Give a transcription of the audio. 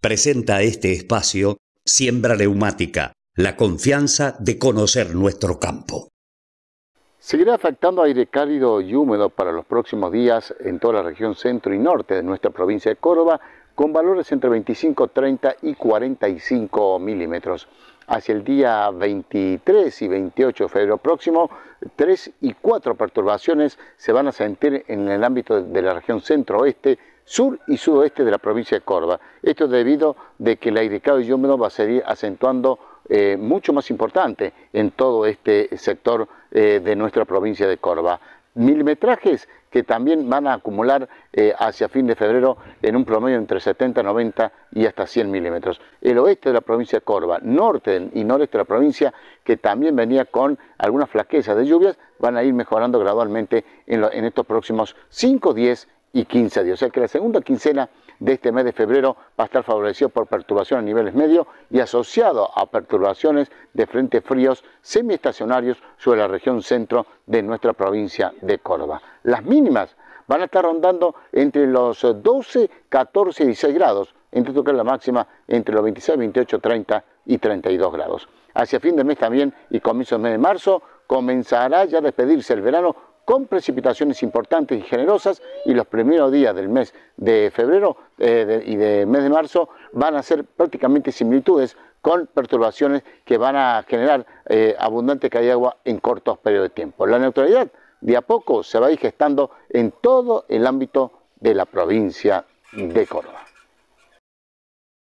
presenta este espacio Siembra Neumática, la confianza de conocer nuestro campo. Seguirá afectando aire cálido y húmedo para los próximos días en toda la región centro y norte de nuestra provincia de Córdoba, con valores entre 25, 30 y 45 milímetros hacia el día 23 y 28 de febrero próximo, tres y cuatro perturbaciones se van a sentir en el ámbito de la región centro-oeste, sur y sudoeste de la provincia de Córdoba. Esto es debido de que el aire cálido y húmedo va a seguir acentuando eh, mucho más importante en todo este sector eh, de nuestra provincia de Córdoba milimetrajes que también van a acumular eh, hacia fin de febrero en un promedio entre 70, 90 y hasta 100 milímetros. El oeste de la provincia de Córdoba, norte y noreste de la provincia, que también venía con algunas flaquezas de lluvias, van a ir mejorando gradualmente en, en estos próximos 5, 10 y 15 días. O sea que la segunda quincena de este mes de febrero va a estar favorecido por perturbaciones a niveles medios y asociado a perturbaciones de frentes fríos semiestacionarios sobre la región centro de nuestra provincia de Córdoba. Las mínimas van a estar rondando entre los 12, eh, 14 y 16 grados, entre tanto que la máxima entre los 26, 28, 30 y 32 grados. Hacia fin de mes también y comienzo del mes de marzo comenzará ya a despedirse el verano con precipitaciones importantes y generosas y los primeros días del mes de febrero eh, y del mes de marzo van a ser prácticamente similitudes con perturbaciones que van a generar eh, abundante caída de agua en cortos periodos de tiempo. La neutralidad de a poco se va a en todo el ámbito de la provincia de Córdoba.